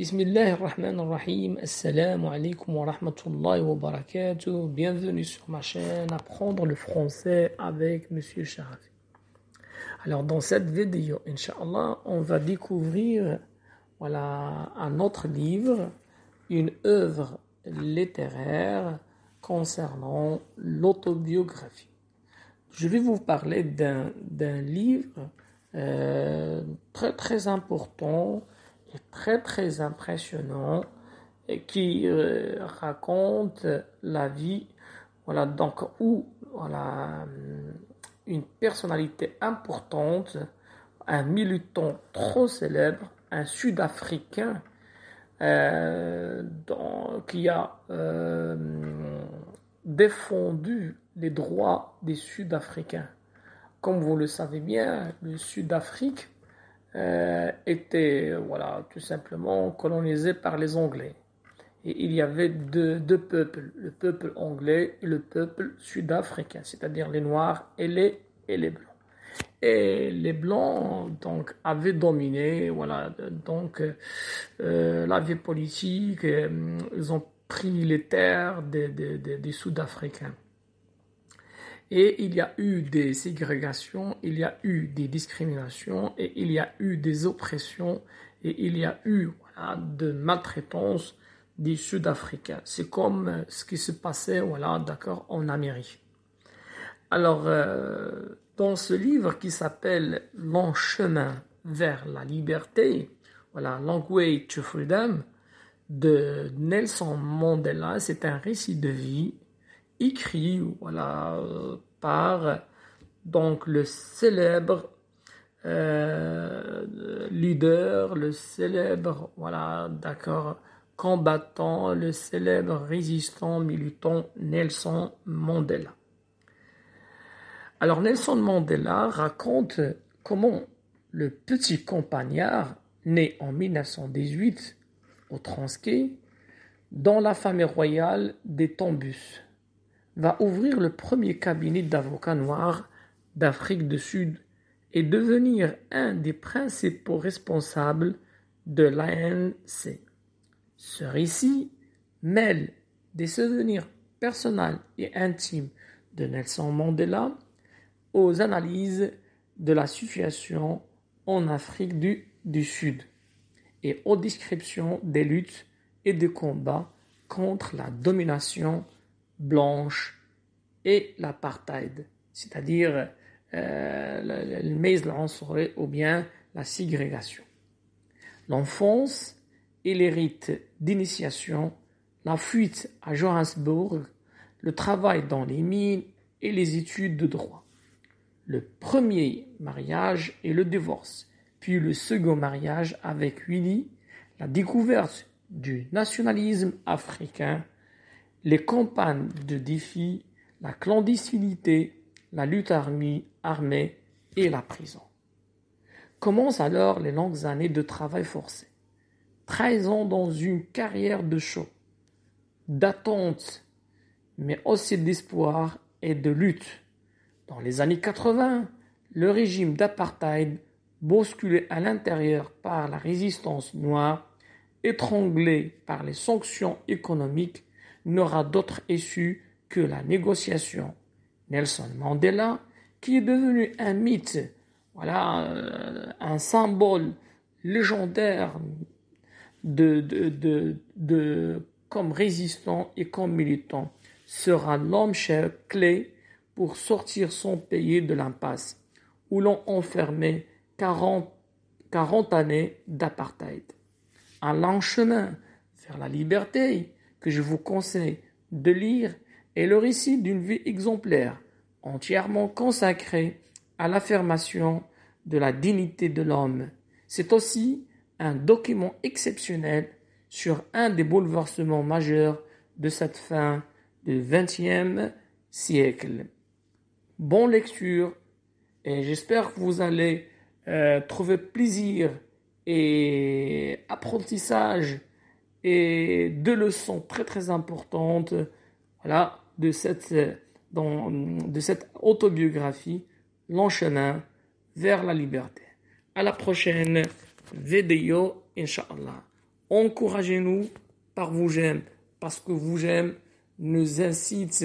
بسم الله الرحمن الرحيم السلام wa ورحمة Bienvenue sur ma chaîne Apprendre le français avec Monsieur Sharafi Alors dans cette vidéo, Inch'Allah, on va découvrir voilà, un autre livre, une œuvre littéraire concernant l'autobiographie. Je vais vous parler d'un livre euh, très très important très très impressionnant et qui euh, raconte la vie, voilà, donc où voilà, une personnalité importante, un militant trop célèbre, un Sud-Africain euh, qui a euh, défendu les droits des Sud-Africains. Comme vous le savez bien, le Sud-Afrique euh, était voilà, tout simplement colonisé par les Anglais. Et il y avait deux, peuples, le peuple anglais et le peuple sud-africain, c'est-à-dire les Noirs et les, et les Blancs. Et les Blancs donc, avaient dominé voilà, donc, euh, la vie politique, euh, ils ont pris les terres des, des Sud-Africains. Et il y a eu des ségrégations, il y a eu des discriminations, et il y a eu des oppressions, et il y a eu voilà, de maltraitances des Sud-Africains. C'est comme ce qui se passait voilà, d'accord, en Amérique. Alors, euh, dans ce livre qui s'appelle *L'enchemin chemin vers la liberté, voilà, Long Way to Freedom, de Nelson Mandela, c'est un récit de vie écrit voilà, euh, par donc, le célèbre euh, leader, le célèbre voilà, d'accord, combattant, le célèbre résistant, militant Nelson Mandela. Alors Nelson Mandela raconte comment le petit compagnard, né en 1918 au Transkei, dans la famille royale des Tambus, va ouvrir le premier cabinet d'avocats noirs d'Afrique du Sud et devenir un des principaux responsables de l'ANC. Ce récit mêle des souvenirs personnels et intimes de Nelson Mandela aux analyses de la situation en Afrique du, du Sud et aux descriptions des luttes et des combats contre la domination blanche et l'apartheid, c'est-à-dire euh, le ou bien la ségrégation. L'enfance et les rites d'initiation, la fuite à Johannesburg, le travail dans les mines et les études de droit. Le premier mariage et le divorce, puis le second mariage avec Willy, la découverte du nationalisme africain les campagnes de défi, la clandestinité, la lutte armée, armée et la prison. Commencent alors les longues années de travail forcé. 13 ans dans une carrière de chaud, d'attente, mais aussi d'espoir et de lutte. Dans les années 80, le régime d'apartheid, bousculé à l'intérieur par la résistance noire, étranglé par les sanctions économiques, n'aura d'autre issue que la négociation. Nelson Mandela, qui est devenu un mythe, voilà, euh, un symbole légendaire de, de, de, de comme résistant et comme militant, sera l'homme cher clé pour sortir son pays de l'impasse où l'on enfermait 40, 40 années d'apartheid. Un long chemin vers la liberté, que je vous conseille de lire est le récit d'une vie exemplaire, entièrement consacrée à l'affirmation de la dignité de l'homme. C'est aussi un document exceptionnel sur un des bouleversements majeurs de cette fin du XXe siècle. Bonne lecture et j'espère que vous allez euh, trouver plaisir et apprentissage et deux leçons très très importantes voilà, de, cette, dans, de cette autobiographie, l'enchaînement vers la liberté. À la prochaine vidéo, Inch'Allah. Encouragez-nous par vous j'aime, parce que vous j'aime nous incite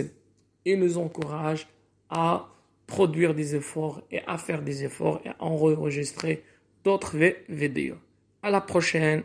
et nous encourage à produire des efforts et à faire des efforts et à enregistrer d'autres vidéos. À la prochaine.